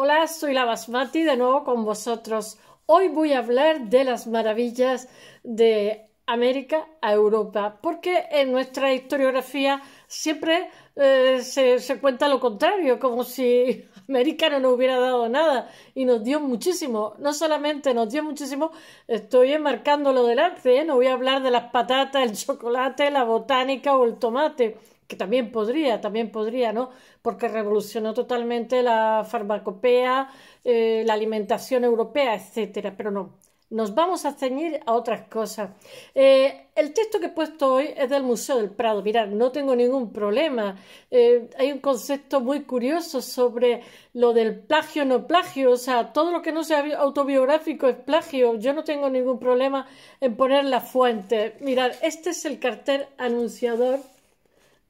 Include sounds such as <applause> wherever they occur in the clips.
Hola, soy la Basmati de nuevo con vosotros. Hoy voy a hablar de las maravillas de América a Europa, porque en nuestra historiografía siempre eh, se, cuenta lo contrario, como si <laughs> América no nos hubiera dado nada y nos dio muchísimo. No solamente nos dio muchísimo, estoy enmarcando lo delante, ¿eh? no voy a hablar de las patatas, el chocolate, la botánica o el tomate que también podría, también podría, ¿no? Porque revolucionó totalmente la farmacopea, eh, la alimentación europea, etcétera, pero no. Nos vamos a ceñir a otras cosas. Eh, el texto que he puesto hoy es del Museo del Prado. Mirad, no tengo ningún problema. Eh, hay un concepto muy curioso sobre lo del plagio no plagio. O sea, todo lo que no sea autobiográfico es plagio. Yo no tengo ningún problema en poner la fuente. Mirad, este es el cartel anunciador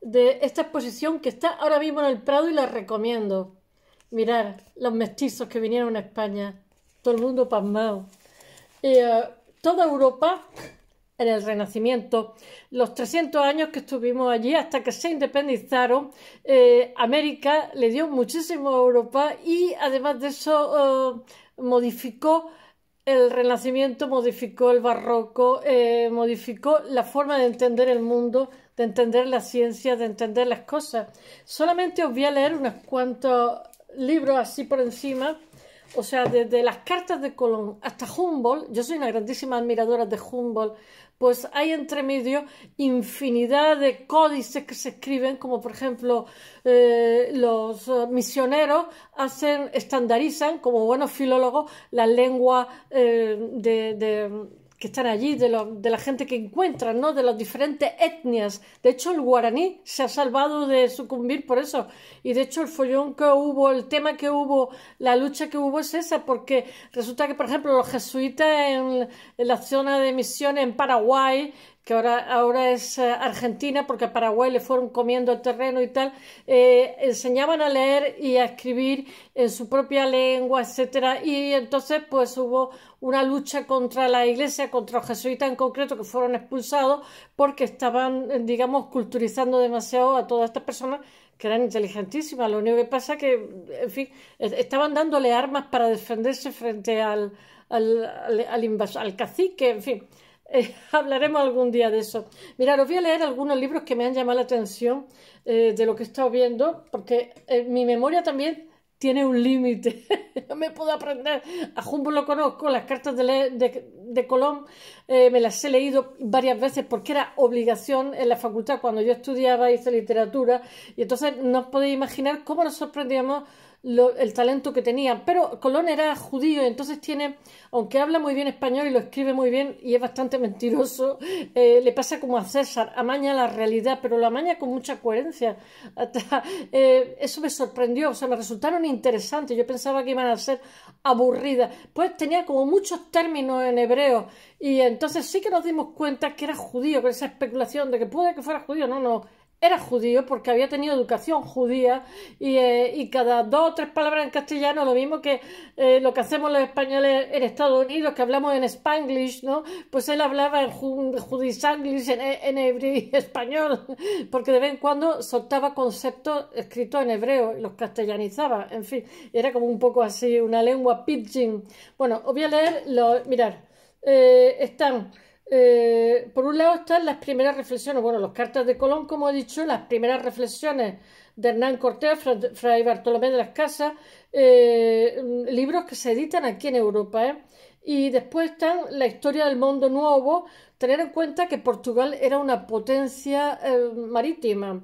de esta exposición que está ahora mismo en el Prado y la recomiendo. Mirar, los mestizos que vinieron a España, todo el mundo pasmado. Eh, toda Europa en el Renacimiento, los 300 años que estuvimos allí hasta que se independizaron, eh, América le dio muchísimo a Europa y además de eso eh, modificó el Renacimiento, modificó el Barroco, modificó la forma de entender el mundo de entender la ciencia, de entender las cosas. Solamente os voy a leer unos cuantos libros así por encima. O sea, desde las cartas de Colón hasta Humboldt, yo soy una grandísima admiradora de Humboldt, pues hay entre medio infinidad de códices que se escriben, como por ejemplo eh, los eh, misioneros hacen, estandarizan como buenos filólogos la lengua eh, de que están allí, de, de, la gente que encuentran, ¿no? de las diferentes etnias. De hecho, el guaraní se ha salvado de sucumbir por eso. Y de hecho, el follón que hubo, el tema que hubo, la lucha que hubo es esa, porque resulta que, por ejemplo, los jesuitas en, en la zona de misiones en Paraguay que ahora, es eh, Argentina, porque a Paraguay le fueron comiendo el terreno y tal, eh, enseñaban a leer y a escribir en su propia lengua, etc. y entonces pues hubo una lucha contra la iglesia, contra los jesuitas en concreto, que fueron expulsados porque estaban, digamos, culturizando demasiado a todas estas personas que eran inteligentísimas. Lo único que pasa es que, en fin, estaban dándole armas para defenderse frente al, al cacique, en fin. Eh, <laughs> hablaremos algún día de eso. Mirad, os voy a leer algunos libros que me han llamado la atención eh, de lo que he estado viendo, porque eh, mi memoria también tiene un límite. no <laughs> me puedo aprender. A Jumbo lo conozco, las cartas de, de Colón me las he leído varias veces porque era obligación en la facultad cuando yo estudiaba, hice literatura, y entonces no os podéis imaginar cómo nos sorprendíamos el talento que tenía, Pero Colón era judío, entonces tiene, aunque habla muy bien español y lo escribe muy bien y es bastante <laughs> mentiroso, eh, le pasa como a César, amaña la realidad, pero la amaña con mucha coherencia. <laughs> Eh, eso me sorprendió, o sea, me resultaron interesantes. Yo pensaba que iban a ser aburridas. Pues tenía como muchos términos en hebreo y entonces sí que nos dimos cuenta que era judío, con esa especulación de que puede que fuera judío. No, no era judío porque había tenido educación judía eh, y, cada dos o tres palabras en castellano, lo mismo que eh, lo que hacemos los españoles en Estados Unidos, que hablamos en spanglish, ¿no? Pues él hablaba en judisanglish, en, en y <laughs> español, porque de vez en cuando soltaba conceptos escritos en hebreo y los castellanizaba, en fin, era como un poco así, una lengua pidgin. Bueno, os voy a leer, lo. mirar, eh, están... Eh, por un lado están las primeras reflexiones, bueno, las cartas de Colón, como he dicho, las primeras reflexiones de Hernán Cortés, Fray Bartolomé de las Casas, eh, libros que se editan aquí en Europa. ¿eh? Y después están la historia del mundo nuevo, tener en cuenta que Portugal era una potencia marítima.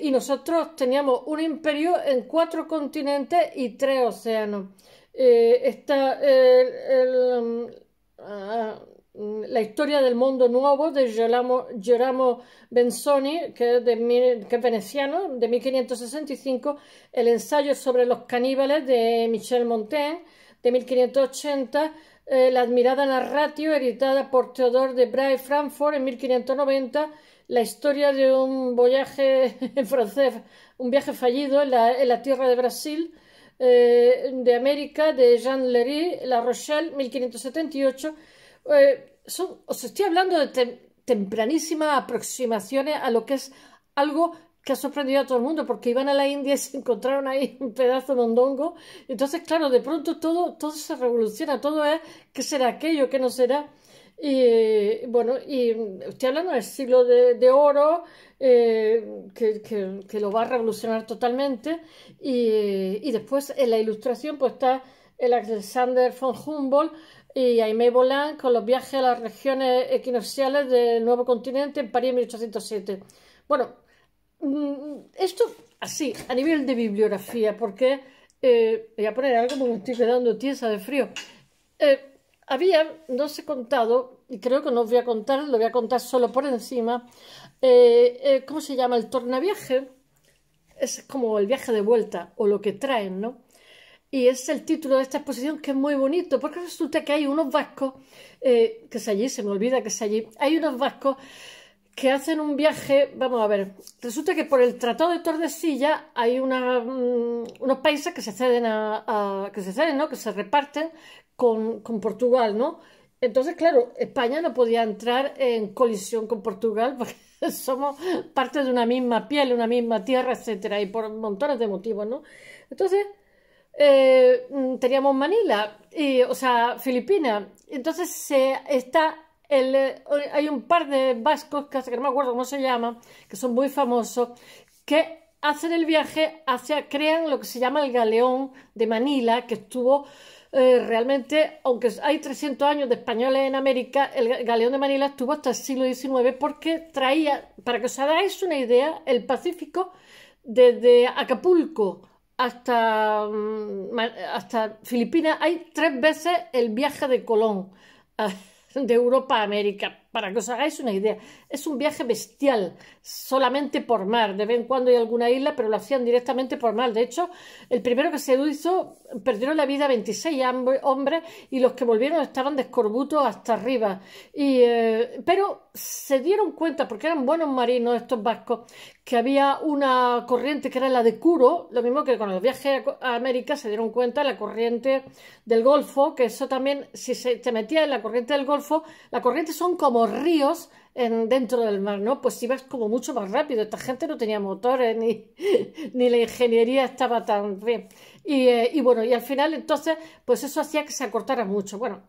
y nosotros teníamos un imperio en cuatro continentes y tres océanos. está el, ah, Mm, la historia del mundo nuevo de Giolamo Benzoni, que es, de, veneciano, de 1565, el ensayo sobre los caníbales de Michel Montaigne, de 1580, eh, la admirada narratio editada por Theodore de Bray Frankfurt en 1590, la historia de un en <laughs> francés, un viaje fallido en la, tierra de Brasil, eh, de América, de Jean Lery, La Rochelle, 1578, eh, son, os estoy hablando de tempranísimas aproximaciones a lo que es algo que ha sorprendido a todo el mundo, porque iban a la India y se <laughs> encontraron ahí un pedazo de mondongo. Entonces, claro, de pronto todo, todo se revoluciona, todo es qué será aquello, qué no será. Y bueno, y estoy hablando del siglo de, oro, eh, que, lo va a revolucionar totalmente. Y, y después en la ilustración, pues está el Alexander von Humboldt, y Aimé Bolán con los viajes a las regiones equinocciales del nuevo continente en París en 1807. Bueno, mm, esto así, a nivel de bibliografía, porque eh, voy a poner algo porque me estoy quedando tiesa de frío. Eh, había, no he contado, y creo que no os voy a contar, lo voy a contar solo por encima, eh, ¿cómo se llama? El tornaviaje. Es como el viaje de vuelta o lo que traen, ¿no? Y es el título de esta exposición que es muy bonito, porque resulta que hay unos vascos, eh, que es allí, se me olvida que es allí, hay unos vascos que hacen un viaje, vamos a ver, resulta que por el Tratado de Tordesillas hay mm, unos países que se ceden a, a, que se ceden, ¿no? Que se reparten con, con, Portugal, ¿no? Entonces, claro, España no podía entrar en colisión con Portugal <laughs> porque somos parte de una misma piel, una misma tierra, etcétera, y por montones de motivos, ¿no? Entonces, eh, mm, teníamos Manila, y, o sea, Filipinas. Entonces está el, eh, hay un par de vascos, que no me acuerdo cómo se llama, que son muy famosos, que hacen el viaje hacia, crean lo que se llama el galeón de Manila, que estuvo eh, realmente, aunque hay 300 años de españoles en América, el galeón de Manila estuvo hasta el siglo XIX porque traía, para que os hagáis una idea, el Pacífico desde Acapulco hasta, mm, hasta Filipinas hay tres veces el viaje de Colón ah, de Europa a América para que os hagáis una idea. Es un viaje bestial, solamente por mar. De vez en cuando hay alguna isla, pero lo hacían directamente por mar. De hecho, el primero que se hizo perdieron la vida 26 hombres y los que volvieron estaban descorbutos hasta arriba. Eh, pero se dieron cuenta, porque eran buenos marinos estos vascos, que había una corriente que era la de Curo, lo mismo que con los viajes a América se dieron cuenta la corriente del Golfo, que eso también, si se, te en la corriente del Golfo, la corriente son como ríos en, dentro del mar, ¿no? Pues ibas como mucho más rápido. Esta gente no tenía motores, ni, <laughs> ni la ingeniería estaba tan bien. Eh, y, bueno, y al final entonces, pues eso hacía que se acortara mucho. Bueno,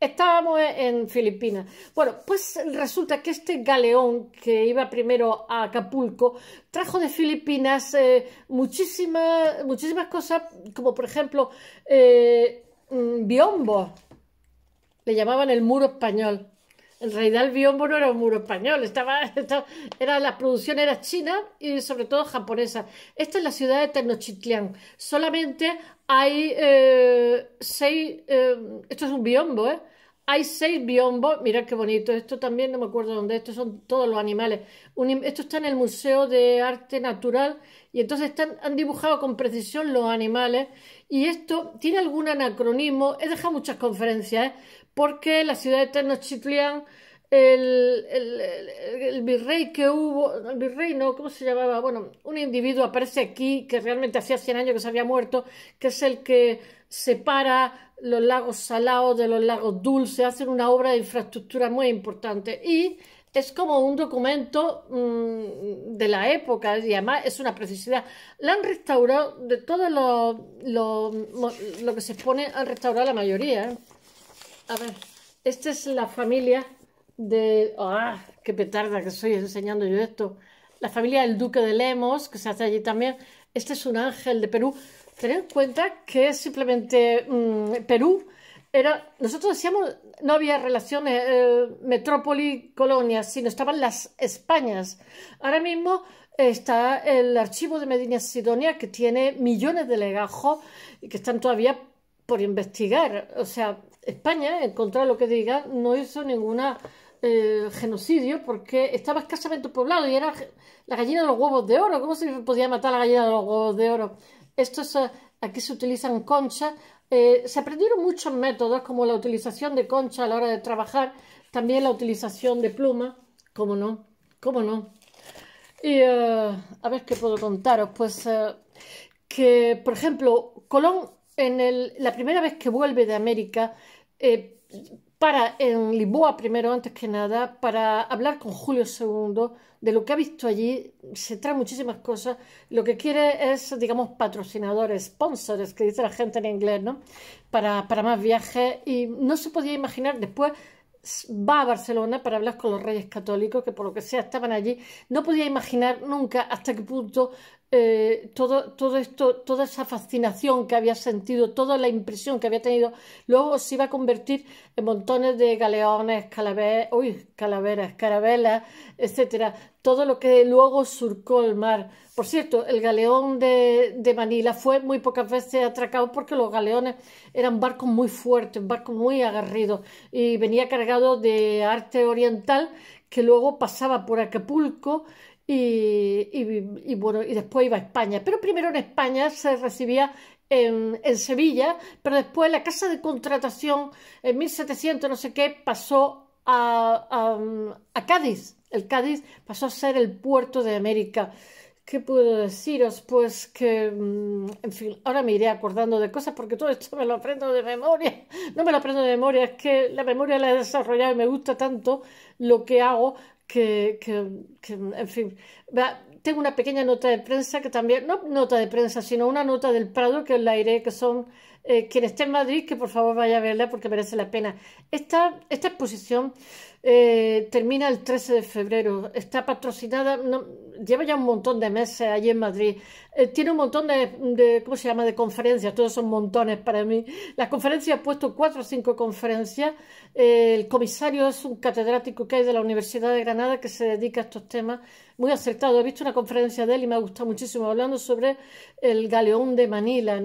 Estábamos e, en Filipinas. Bueno, pues resulta que este galeón que iba primero a Acapulco trajo de Filipinas eh, muchísimas, muchísimas cosas, como por ejemplo eh, mm, biombo. Le llamaban el muro español el Biombo no era un muro español, estaba, era, la producción era china y sobre todo japonesa. Esta es la ciudad de Tenochtitlán. Solamente hay eh, seis, eh, esto es un biombo, ¿eh? Hay seis biombos, mirad qué bonito, esto también no me acuerdo dónde, estos son todos los animales. esto está en el Museo de Arte Natural y entonces han dibujado con precisión los animales y esto tiene algún anacronismo. He dejado muchas conferencias, ¿eh? porque la ciudad de Tenochtitlán, el, el, virrey que hubo, el virrey no, ¿cómo se llamaba? Bueno, un individuo aparece aquí que realmente hacía 100 años que se había muerto, que es el que separa los lagos salados de los lagos dulces, hacen una obra de infraestructura muy importante. Y es como un documento mm, de la época y además es una precisidad. La han restaurado de todo lo, que se pone han restaurado la mayoría. ¿eh? A ver, esta es la familia de... ¡Ah! ¡Qué petarda que soy enseñando yo esto! La familia del duque de Lemos, que se hace allí también. Este es un ángel de Perú. Tened en cuenta que es simplemente mm, Perú nosotros decíamos, no había relaciones eh, eh, metrópoli-colonia, sino estaban las Españas. Ahora mismo está el archivo de Medina Sidonia que tiene millones de legajos y que están todavía por investigar. O sea, España, en contra de lo que diga, no hizo ninguna eh, genocidio porque estaba escasamente poblado y era la gallina de los huevos de oro. ¿Cómo se podía matar a la gallina de los huevos de oro? Esto aquí se utilizan conchas eh, se aprendieron muchos métodos como la utilización de concha a la hora de trabajar, también la utilización de pluma, cómo no, cómo no. Y eh, a ver qué puedo contaros, pues eh, que por ejemplo Colón en la primera vez que vuelve de América para en Lisboa primero, antes que nada, para hablar con Julio II de lo que ha visto allí. Se trae muchísimas cosas. Lo que quiere es, digamos, patrocinadores, sponsors, que dice la gente en inglés, ¿no? Para, para más viajes. Y no se podía imaginar después va a Barcelona para hablar con los reyes católicos que por lo que sea estaban allí. No podía imaginar nunca hasta qué punto eh, todo, todo esto, toda esa fascinación que había sentido, toda la impresión que había tenido, luego se iba a convertir en montones de galeones, calaveras, uy, calaveras, carabelas, etcétera, todo lo que luego surcó el mar. Por cierto, el galeón de, de, Manila fue muy pocas veces atracado porque los galeones eran barcos muy fuertes, barcos muy agarridos y venía cargado de arte oriental que luego pasaba por Acapulco y, bueno, y después iba a España. Pero primero en España se recibía en, Sevilla, pero después la casa de contratación en 1700 no sé qué pasó a, a Cádiz. El Cádiz pasó a ser el puerto de América. ¿Qué puedo deciros? Pues que, mm, en fin, ahora me iré acordando de cosas porque todo esto me lo aprendo de memoria. No me lo aprendo de memoria, es que la memoria la he desarrollado y me gusta tanto lo que hago que, en fin, tengo una pequeña nota de prensa que también, no nota de prensa, sino una nota del Prado que os la iré, que son eh, quien esté en Madrid, que por favor vaya a verla porque merece la pena. Esta, esta exposición eh, termina el 13 de febrero. Está patrocinada, lleva ya un montón de meses allí en Madrid. Eh, tiene un montón de, ¿cómo se llama?, de conferencias. Todos son montones para mí. Las conferencias, ha puesto cuatro o cinco conferencias. Eh, el comisario es un catedrático que hay de la Universidad de Granada que se dedica a estos temas. Muy acertado. He visto una conferencia de él y me ha gustado muchísimo, hablando sobre el galeón de Manila,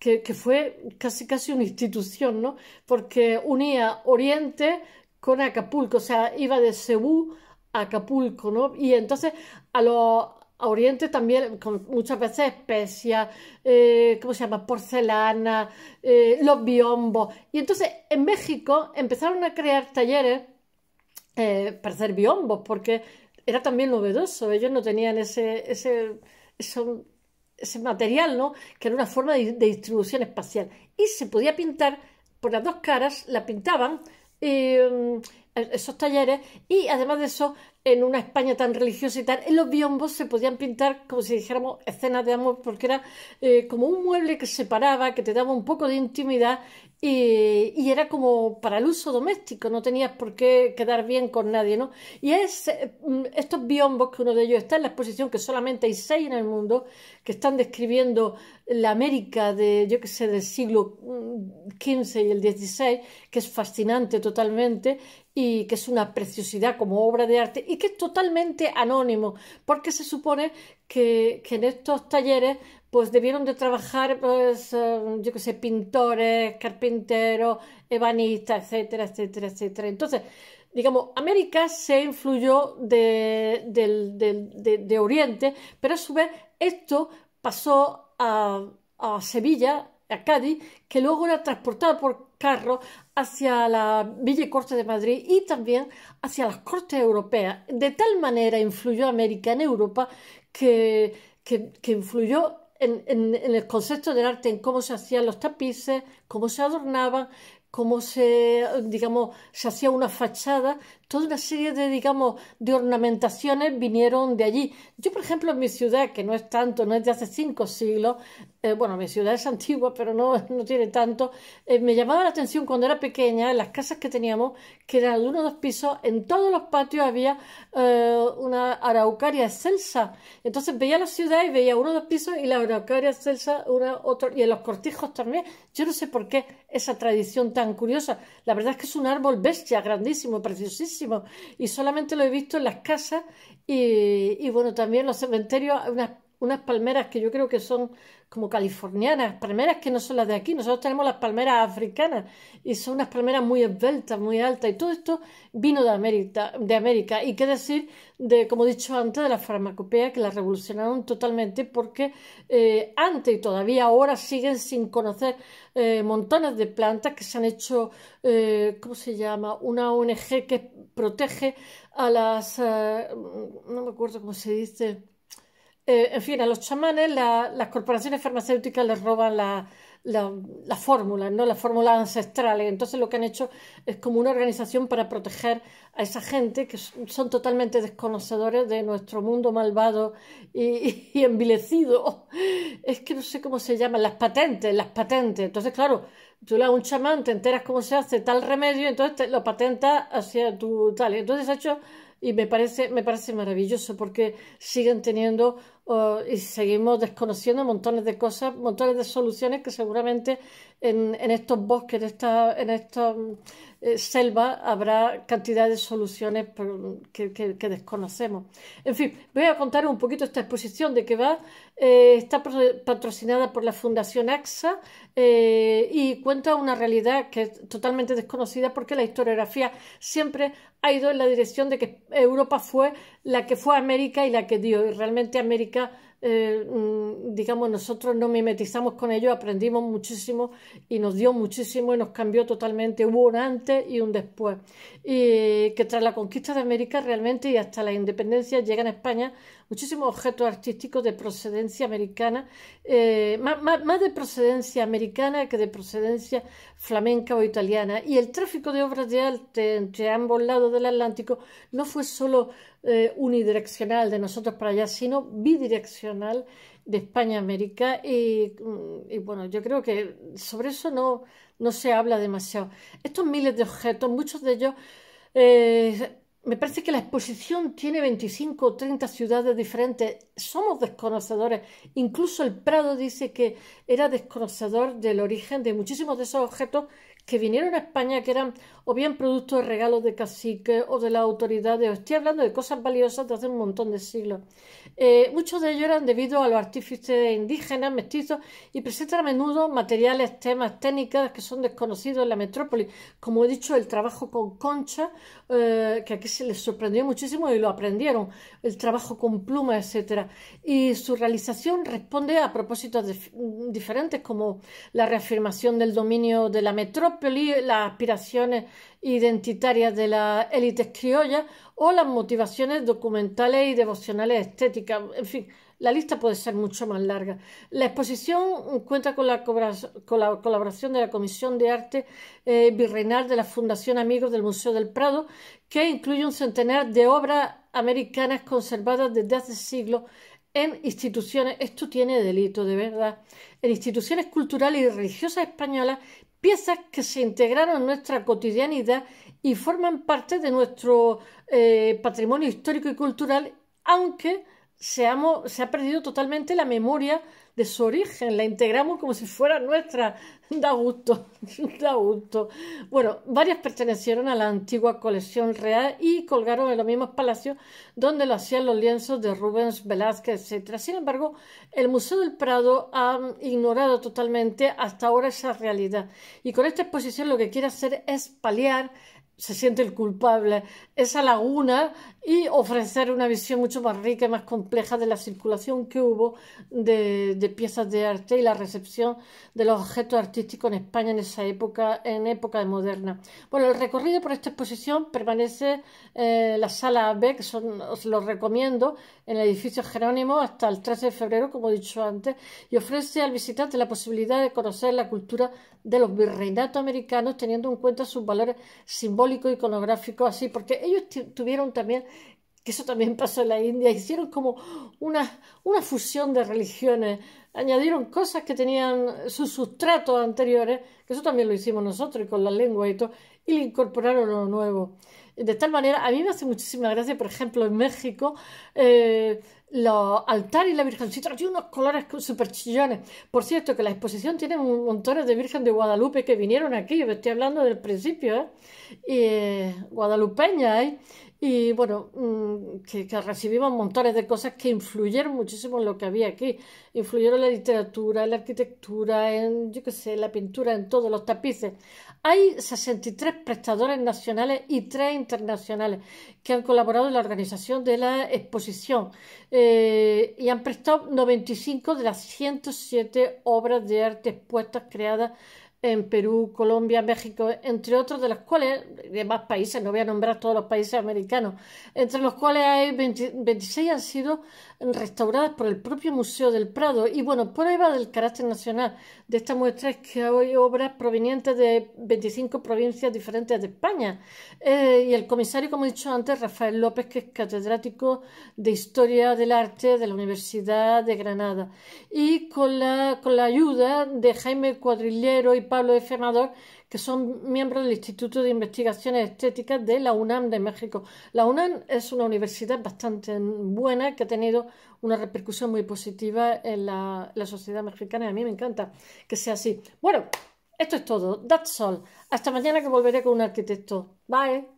Que, fue casi casi una institución, Porque unía Oriente, con Acapulco, o sea, iba de Cebú a Acapulco, ¿no? Y entonces a los orientes Oriente también, con muchas veces especias, eh, ¿cómo se llama? Porcelana, eh, los biombos. Y entonces en México empezaron a crear talleres eh, para hacer biombos, porque era también novedoso, ellos no tenían ese, ese, ese material, ¿no? Que era una forma de distribución espacial. Y se podía pintar por las dos caras, la pintaban Em, esos talleres y además de eso, en una España tan religiosa y tal, en los biombos se podían pintar como si dijéramos escenas de amor porque era eh, como un mueble que separaba, que te daba un poco de intimidad y, era como para el uso doméstico, no tenías por qué quedar bien con nadie, ¿no? Y es, eh, mm, estos biombos, que uno de ellos está en la exposición, que solamente hay seis en el mundo, que están describiendo la América de, yo qué sé, del siglo XV mm, y el XVI, que es fascinante totalmente y que es una preciosidad como obra de arte y que es totalmente anónimo, porque se supone que en estos talleres pues debieron de trabajar, pues, eh, yo qué sé, pintores, carpinteros, ebanistas, etcétera, etcétera, etcétera. Entonces, digamos, América se influyó de, Oriente, pero a su vez esto pasó a, Sevilla, a Cádiz, que luego era transportado por carro hacia la Villa y Corte de Madrid y también hacia las Cortes Europeas. De tal manera influyó América en Europa que, que influyó en, el concepto del arte, en cómo se hacían los tapices, cómo se adornaban, cómo se, digamos, se hacía una fachada toda una serie de, digamos, de ornamentaciones vinieron de allí. Yo, por ejemplo, en mi ciudad, que no es tanto, no es de hace cinco siglos, eh, bueno, mi ciudad es <laughs> antigua, pero no, no tiene tanto, eh, me llamaba la atención cuando era pequeña, en las casas que teníamos, que eran de uno o dos pisos, en todos los patios había eh, una araucaria excelsa. Entonces veía la ciudad y veía uno o dos pisos y la araucaria excelsa, una, otra, y en los cortijos también. Yo no sé por qué esa tradición tan curiosa. La verdad es que es un árbol bestia, grandísimo, preciosísimo y solamente lo he visto en las casas y, bueno, también en los cementerios, unas unas palmeras que yo creo que son como californianas, palmeras que no son las de aquí, nosotros tenemos las palmeras africanas y son unas palmeras muy esbeltas, muy altas y todo esto vino de América, de América. y qué decir de, como he dicho antes, de la farmacopea que la revolucionaron totalmente porque eh, antes y todavía ahora siguen sin conocer eh, montones de plantas que se han hecho, eh, ¿cómo se llama? Una ONG que protege a las, no me acuerdo cómo se dice, eh, en fin, a los chamanes las corporaciones farmacéuticas les roban las fórmulas, ¿no? las fórmulas ancestrales. Entonces lo que han hecho es como una organización para proteger a esa gente que son totalmente desconocedores de nuestro mundo malvado <laughs> y, envilecido. Es que no sé cómo se llaman, las patentes, las patentes. Entonces, claro, tú le un chamán, te enteras cómo se hace tal remedio, entonces te lo patentas hacia tu tal. Entonces ha hecho y me parece, me parece maravilloso porque siguen teniendo y seguimos desconociendo montones de cosas, montones de soluciones que seguramente en, estos bosques, en en esta, mm, eh, selva habrá cantidad de soluciones que, desconocemos. En fin, voy a contar un poquito esta exposición de que va. Eh, está patrocinada por la Fundación AXA eh, y cuenta una realidad que es totalmente desconocida porque la historiografía siempre ha ido en la dirección de que Europa fue la que fue América y la que dio. Y realmente América significa Eh, mm, digamos, nosotros no mimetizamos con ellos, aprendimos muchísimo y nos dio muchísimo y nos cambió totalmente. Hubo un antes y un después. Y que tras la conquista de América realmente y hasta la independencia llegan a España muchísimos objetos artísticos de procedencia americana, eh, más, de procedencia americana que de procedencia flamenca o italiana. Y el tráfico de obras de arte entre ambos lados del Atlántico no fue solo eh, unidireccional de nosotros para allá, sino bidireccional de España-América mm, y, bueno, yo creo que sobre eso no, no se habla demasiado. Estos miles de objetos, muchos de ellos, eh, me parece que la exposición tiene 25 o 30 ciudades diferentes, somos desconocedores, incluso el Prado dice que era desconocedor del origen de muchísimos de esos objetos que vinieron a España que eran o bien productos de regalos de caciques o de las autoridades. estoy hablando de cosas valiosas de hace un montón de siglos. Eh, muchos de ellos eran debido a los artífices indígenas, mestizos, y presentan a menudo materiales, temas, técnicas que son desconocidos en la metrópoli. Como he dicho, el trabajo con concha, eh, que aquí se les sorprendió muchísimo y lo aprendieron, el trabajo con pluma, etc. Y su realización responde a propósitos diferentes, como la reafirmación del dominio de la metrópoli, las aspiraciones identitarias de la élite criolla o las motivaciones documentales y devocionales estéticas. En fin, la lista puede ser mucho más larga. La exposición cuenta con la, colaboración de la Comisión de Arte eh, Virreinal de la Fundación Amigos del Museo del Prado, que incluye un centenar de obras americanas conservadas desde hace siglos en instituciones, esto tiene delito de verdad, en instituciones culturales y religiosas españolas piezas que se integraron en nuestra cotidianidad y forman parte de nuestro eh, patrimonio histórico y cultural, aunque se ha perdido totalmente la memoria de su origen, la integramos como si fuera nuestra. Da gusto, <laughs> da gusto. Bueno, varias pertenecieron a la antigua colección real y colgaron en los mismos palacios donde lo hacían los lienzos de Rubens, Velázquez, etc. Sin embargo, el Museo del Prado ha ignorado totalmente hasta ahora esa realidad. Y con esta exposición lo que quiere hacer es paliar se siente el culpable, esa laguna y ofrecer una visión mucho más rica y más compleja de la circulación que hubo de, piezas de arte y la recepción de los objetos artísticos en España en esa época, en época moderna. Bueno, el recorrido por esta exposición permanece en eh, la sala AB, que son, os lo recomiendo, en el edificio Jerónimo hasta el 13 de febrero, como he dicho antes, y ofrece al visitante la posibilidad de conocer la cultura de los virreinatos americanos teniendo en cuenta sus valores simbólicos iconográfico, así, porque ellos tuvieron también, que eso también pasó en la India, hicieron como una, una fusión de religiones, añadieron cosas que tenían sus sustratos anteriores, que eso también lo hicimos nosotros con la lengua y todo, y le incorporaron lo nuevo. De tal manera, a mí me hace muchísima gracia, por ejemplo, en México, eh, los altares y la Virgencita tiene unos colores súper chillones. Por cierto, que la exposición tiene un montones de Virgen de Guadalupe que vinieron aquí, estoy hablando del principio, ¿eh? y, eh, guadalupeña, ¿eh? y bueno, mm, que, recibimos montones de cosas que influyeron muchísimo en lo que había aquí. Influyeron en la literatura, en la arquitectura, en, yo sé, la pintura, en todos los tapices. Hay 63 prestadores nacionales y 3 internacionales que han colaborado en la organización de la exposición eh, y han prestado 95 de las 107 obras de arte expuestas creadas en Perú, Colombia, México, entre otros, de los cuales, de más países, no voy a nombrar todos los países americanos, entre los cuales hay 26 han sido restauradas por el propio Museo del Prado. Y bueno, prueba del carácter nacional de esta muestra es que hay obras provenientes de 25 provincias diferentes de España. Eh, y el comisario, como he dicho antes, Rafael López, que es catedrático de Historia del Arte de la Universidad de Granada. Y con la, con la ayuda de Jaime Cuadrillero y Pablo de que son miembros del Instituto de Investigaciones Estéticas de la UNAM de México. La UNAM es una universidad bastante buena que ha tenido una repercusión muy positiva en la, sociedad mexicana y a mí me encanta que sea así. Bueno, esto es todo. That's all. Hasta mañana que volveré con un arquitecto. Bye.